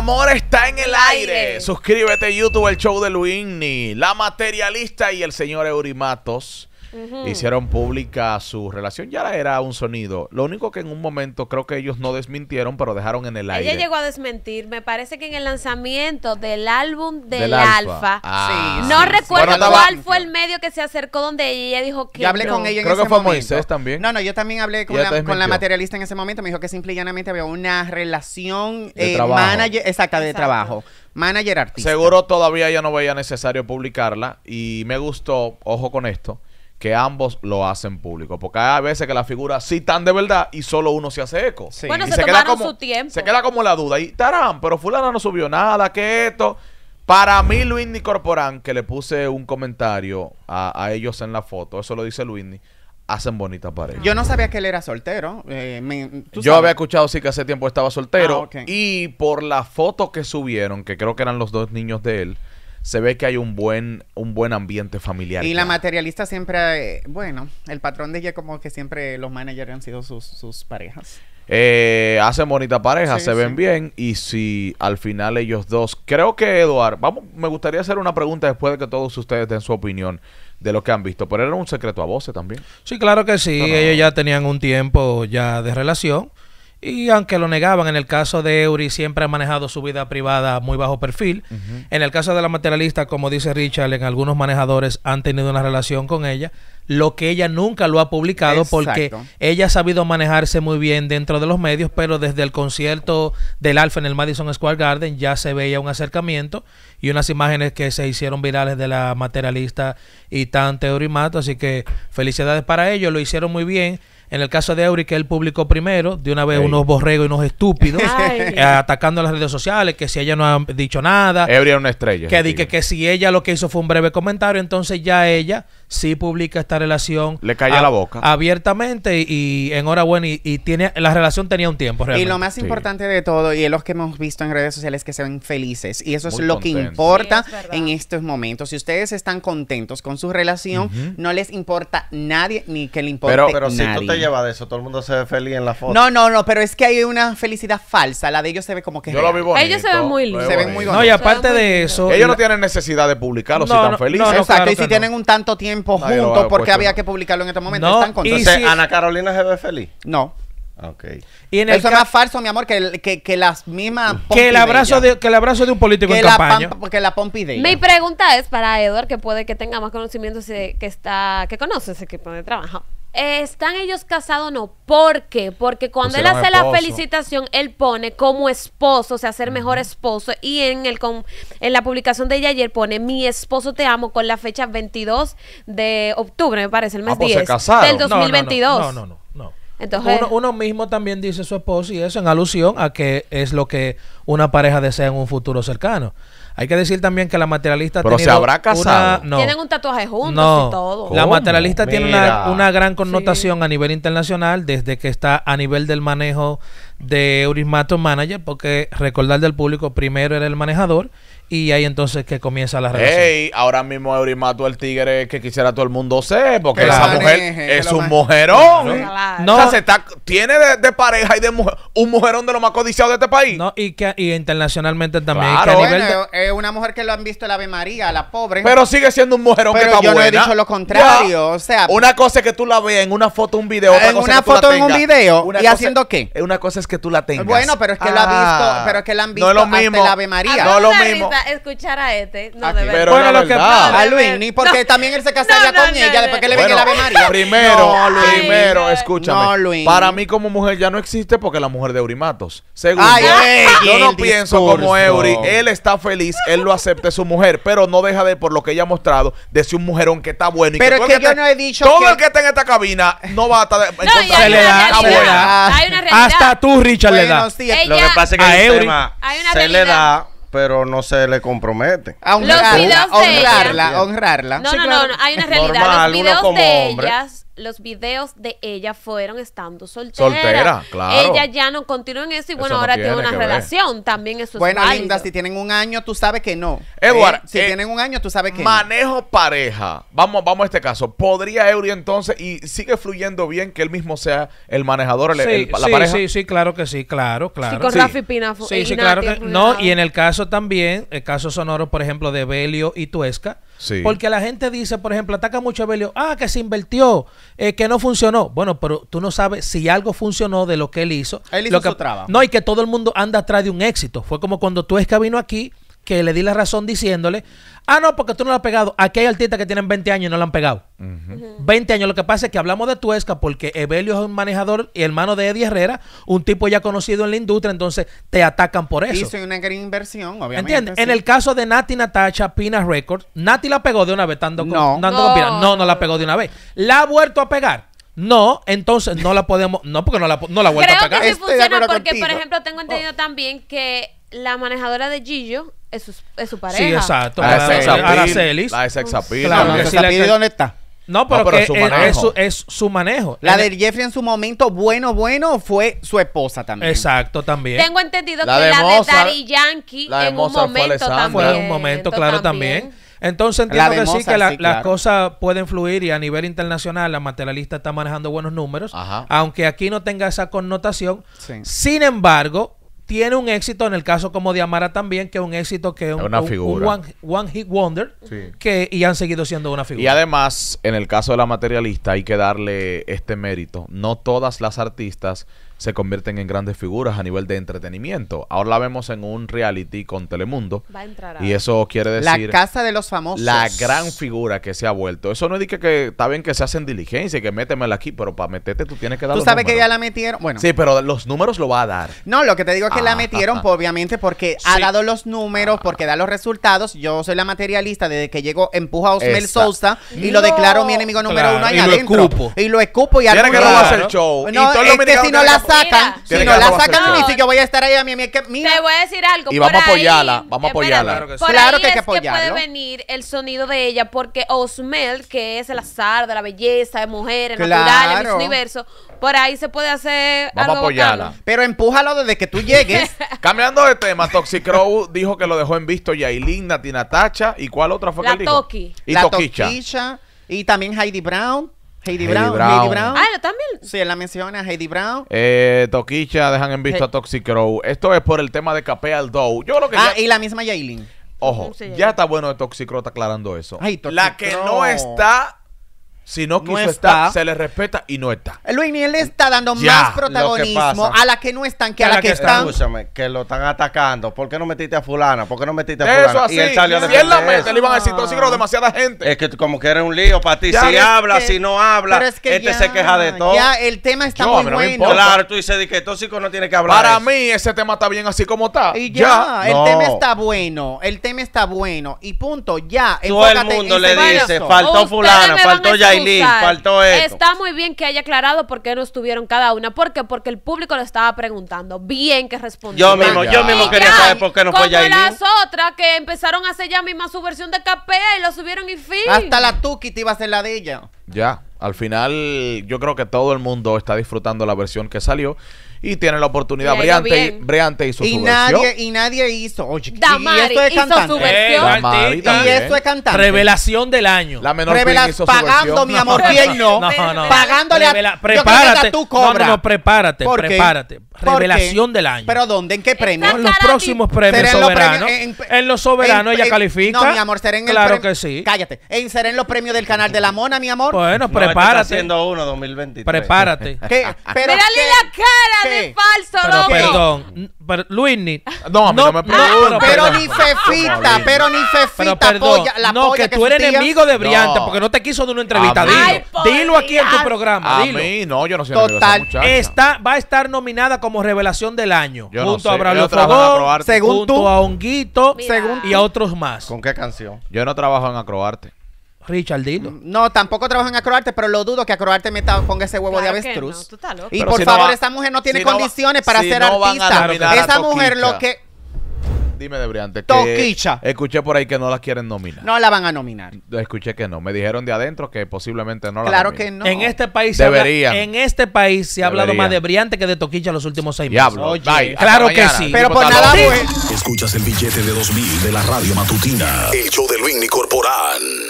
amor está en el aire. Suscríbete YouTube, el show de Luini, La Materialista y el señor Eurimatos hicieron pública su relación. Ya era un sonido. Lo único que en un momento creo que ellos no desmintieron, pero dejaron en el aire. Ella llegó a desmentir. Me parece que en el lanzamiento del álbum del, Alfa. Ah, no recuerdo cuál fue el medio que se acercó donde ella dijo que. Yo hablé con ella en Creo que fue Moisés también. No, no, yo también hablé con, la, materialista en ese momento. Me dijo que simple y llanamente había una relación de eh, exacta, de trabajo manager artista. Seguro todavía ya no veía necesario publicarla y me gustó, ojo con esto, que ambos lo hacen público. Porque hay veces que las figuras sí están de verdad y solo uno se hace eco. Bueno, se, queda como, su tiempo. Se queda como la duda. Y tarán, pero fulana no subió nada, que esto. Para mí, Luis Corporán, que le puse un comentario a, ellos en la foto, eso lo dice Nicorporán, hacen bonita pareja. Yo no sabía que él era soltero. Eh, Yo había escuchado sí que hace tiempo estaba soltero. Ah, y por la foto que subieron, que creo que eran los dos niños de él, se ve que hay un buen, un buen ambiente familiar. Y la materialista siempre, eh, bueno, el patrón de ella como que siempre los managers han sido sus, sus parejas. Eh, hacen bonita pareja, se ven bien y si al final ellos dos, creo que Eduard, vamos, me gustaría hacer una pregunta después de que todos ustedes den su opinión de lo que han visto, pero era un secreto a voces también. Sí, claro que sí, ellos ya tenían un tiempo ya de relación y aunque lo negaban, en el caso de Eury siempre ha manejado su vida privada muy bajo perfil. En el caso de la materialista, como dice Richard, en algunos manejadores han tenido una relación con ella, lo que ella nunca lo ha publicado porque ella ha sabido manejarse muy bien dentro de los medios, pero desde el concierto del Alfa en el Madison Square Garden ya se veía un acercamiento y unas imágenes que se hicieron virales de la materialista y tan Mato Así que felicidades para ellos, lo hicieron muy bien. En el caso de Eury, que él publicó primero, de una vez unos borregos y unos estúpidos, eh, atacando las redes sociales, que si ella no ha dicho nada. Eury era una estrella. Que, di, que, si ella lo que hizo fue un breve comentario, entonces ya ella sí publica esta relación. Le calla la boca. Abiertamente y, enhorabuena. Y, y, tiene la relación tenía un tiempo Y lo más importante de todo, y es lo que hemos visto en redes sociales, que se ven felices. Y eso es lo que importa en estos momentos. Si ustedes están contentos con su relación, no les importa nadie ni que le importe pero, nadie lleva de eso. Todo el mundo se ve feliz en la foto. No, no, no, pero es que hay una felicidad falsa. La de ellos se ve como que. ellos se ven muy lindos. No, y aparte de eso. Ellos no tienen necesidad de publicarlo si están felices. y si tienen un tanto tiempo juntos, porque había que publicarlo en este momento. Están contentos. Entonces, Ana Carolina se ve feliz. No. Okay. Y Eso es más falso, mi amor, que, las mismas. Que el, abrazo de, el abrazo de un político que en la campaña. la Mi pregunta es para Edward, que puede que tenga más conocimientos que está que conoce ese equipo de trabajo. Eh, ¿están ellos casados o no? ¿Por qué? Porque cuando él hace la felicitación, él pone como esposo, o sea, ser mejor esposo. Y en, el en la publicación de ella ayer pone, mi esposo te amo, con la fecha 22 de octubre, me parece, el mes 10 ah, pues del 2022. no, no, no. no, Entonces, uno, mismo también dice su esposo y eso en alusión a que es lo que una pareja desea en un futuro cercano. Hay que decir también que la materialista Pero se habrá casado. no, Tienen un tatuaje juntos y todo. La materialista tiene una, una, gran connotación a nivel internacional desde que está a nivel del manejo de Eurismato Manager, porque recordar del público, primero era el manejador y ahí entonces que comienza la relación. Ey, ahora mismo Eurimato el tigre que quisiera todo el mundo ser, porque esa mujer es un mujerón. No, o sea, se está, tiene de, pareja y de mujer, un mujerón de lo más codiciado de este país. No, y que y internacionalmente también. es una mujer que lo han visto la Ave María, la pobre. Pero sigue siendo un mujerón que está yo no he dicho lo contrario, o sea. Una cosa es que tú la veas en una foto, un video, otra en una foto, en un video, y haciendo qué? Una cosa es que tú la tengas. Bueno, pero es que lo ha visto, ah. pero es que la han visto no lo mismo, el Ave María. No lo mismo. Escuchar a este. No debe pero bueno, lo que a Luis, ni porque también él se casaría con ella después que le venga la Ave María. Primero, primero, escúchame. Para mí como mujer ya no existe porque la mujer de Eurimatos. Segundo, yo no pienso como Eury. Él está feliz, él lo acepta su mujer, pero no deja de por lo que ella ha mostrado de ser un mujerón que está bueno. Y pero es que, yo no he dicho todo el que está en esta cabina no va a estar en de Hay una realidad. Hasta tú Richard le Lo que pasa es que a se le da, pero no se le compromete. A honrarla, honrarla, No, no, no, hay una realidad. los videos de ellas los videos de ella fueron estando soltera. Soltera, claro. Ella ya no continúa en eso y bueno, ahora tiene una relación. También eso bueno, es buena Linda, si tienen un año, tú sabes que no. Edward, eh, si eh, tienen un año, tú sabes que Manejo pareja. Vamos, vamos a este caso. ¿Podría Eury entonces, y sigue fluyendo bien que él mismo sea el manejador, sí, la sí, pareja? Sí, sí, claro que sí, claro, claro. Sí, con sí. Sí, claro que No, y en el caso también, el caso sonoro, por ejemplo, de Belio y Tuesca porque la gente dice, por ejemplo, ataca mucho a Belio, ah, que se invirtió, eh, que no funcionó. Bueno, pero tú no sabes si algo funcionó de lo que él hizo. Él lo que, su No, y que todo el mundo anda atrás de un éxito. Fue como cuando tú es que vino aquí que le di la razón diciéndole, ah, no, porque tú no la has pegado. Aquí hay artistas que tienen 20 años y no la han pegado. 20 años. Lo que pasa es que hablamos de tu Tuesca porque Evelio es un manejador y hermano de Eddie Herrera, un tipo ya conocido en la industria, entonces te atacan por eso. Hizo una gran inversión, obviamente. ¿Entiendes? En el caso de Nati Natacha, Pina Records, Nati la pegó de una vez, estando con, no. no. no, la pegó de una vez. La ha vuelto a pegar. No, entonces no la podemos, no porque no la, no la vuelto a pegar. Creo que funciona porque, por ejemplo, tengo entendido oh. también que la manejadora de Gillo es su, pareja. Sí, exacto. La de Aracelis. La de Sexapil. ¿La de dónde está? No, pero, es, su, es, su manejo. La de Jeffrey en su momento, bueno, bueno, fue su esposa también. Exacto, también. Tengo entendido que la de Dari Yankee en un momento fue también. Fue en un momento, claro, también. Entonces entiendo que sí, que las cosas pueden fluir y a nivel internacional la materialista está manejando buenos números, Ajá. aunque aquí no tenga esa connotación. Sí. Sin embargo, tiene un éxito en el caso como de Amara también, que es un éxito que es un, una figura. one, Hit Wonder que, y han seguido siendo una figura. Y además, en el caso de la materialista, hay que darle este mérito. No todas las artistas se convierten en grandes figuras a nivel de entretenimiento. Ahora la vemos en un reality con Telemundo. Y eso quiere decir... La casa de los famosos. La gran figura que se ha vuelto. Eso no es que, está bien que se hacen diligencia y que métemela aquí, pero para meterte tú tienes que dar Tú sabes que ya la metieron. Bueno. Sí, pero los números lo va a dar. No, lo que te digo es que la ah, metieron, ah, pues, obviamente, porque ha dado los números, porque da los resultados. Yo soy la materialista desde que llegó, empuja a Osmel Sousa y lo declaro mi enemigo número uno y Lo escupo. Y lo escupo y al que el show. No, es que si no la sacan, si no la sacan, ni siquiera voy a estar ahí a mí. Te voy a decir algo. Y vamos a apoyarla, vamos a apoyarla. Claro que que apoyarla. puede venir el sonido de ella porque Osmel, que es el azar de la belleza, de mujeres, naturales, natural, en este universo, por ahí se puede hacer. Vamos a apoyarla. Pero empújalo desde que tú llegues. Cambiando de tema, Toxic Crow dijo que lo dejó en visto Yailin, Natina Tacha. ¿Y cuál otra fue que él dijo? Y la Toquicha. Y también Heidi Brown. Heidi, Brown, Heidi Brown. Ah, también. Sí, él la menciona, Heidi Brown. Eh, Toquicha, dejan en visto a Toxic Crow. Esto es por el tema de Capea al dough. Yo que. Ah, y la misma Yailin. Ojo, ya está bueno de Toxicro, está aclarando eso. la que no está si no quiso está. estar, se le respeta y no está. Eh, Luis Miguel le está dando más protagonismo a la que no están que a la que, están. Escúchame, que lo están atacando. ¿Por qué no metiste a fulana? ¿Por qué no metiste a fulana? Eso así. Y él salió si él la mete, le iban a decir, Tóxico, demasiada gente. Es que como que era un lío para ti. si habla, si no habla, que este se queja de todo. Ya, el tema está muy bueno. Claro, tú dices que tóxico no tiene que hablar. Para mí, ese tema está bien así como está. Y ya, el tema está bueno. El tema está bueno. Y punto, ya. Todo el mundo le dice, faltó fulana, faltó ya Está muy bien que haya aclarado por qué no estuvieron cada una. ¿Por Porque el público lo estaba preguntando. Bien que respondió. Yo mismo, yo mismo quería saber por qué no fue las otras que empezaron a hacer ya misma su versión de capea y lo subieron y fin. Hasta la Tuki te iba a hacer la de ella. Ya, al final yo creo que todo el mundo está disfrutando la versión que salió y tiene la oportunidad. Briante, hizo y su nadie, versión. Y nadie hizo. Oye, y esto es hizo Su versión. Eh, y esto ¿eh? es cantante. Revelación del año. La menor Revela hizo Pagando, mi amor, ¿quién no? no, no. Pagándole Revela a prepárate. no, no, no, prepárate, prepárate. Revelación del año. ¿Pero dónde? ¿En qué premio? En los próximos premios soberanos. En, los soberanos ella califica. No, mi amor, será en Claro que sí. Cállate. En será en los premios del canal de la mona, mi amor. Bueno, prepárate. haciendo uno 2023. Prepárate. Mírale la cara es falso, pero, Perdón, Luis, ni No, a mí no, me preocupes pero, ni fefita, pero ni fefita, pero polla, No, que, tú eres enemigo de Briante porque no te quiso de una entrevista. Dilo, dilo aquí en tu programa. A dilo. mí, no, yo no sé. Total. Está, va a estar nominada como revelación del año. Yo junto no sé. a Braulio Fogón, según junto tú. a Honguito según y a otros más. ¿Con qué canción? Yo no trabajo en Acroarte. Richard, dilo. Mm, no, tampoco trabajo en Acroarte, pero lo dudo que Acroarte meta, ponga ese huevo de avestruz. Y por favor, Esa esta mujer no tiene condiciones para ser artista. Esa mujer lo que. Dime de Briante Toquicha. Escuché por ahí que no la quieren nominar. No la van a nominar. Escuché que no. Me dijeron de adentro que posiblemente no la Claro que no. En este país Se en este país se ha hablado más de Briante que de Toquicha los últimos seis meses. Diablo. claro que sí. Pero por nada, Escuchas el billete de 2000 de la radio matutina. El show de Luis Corporal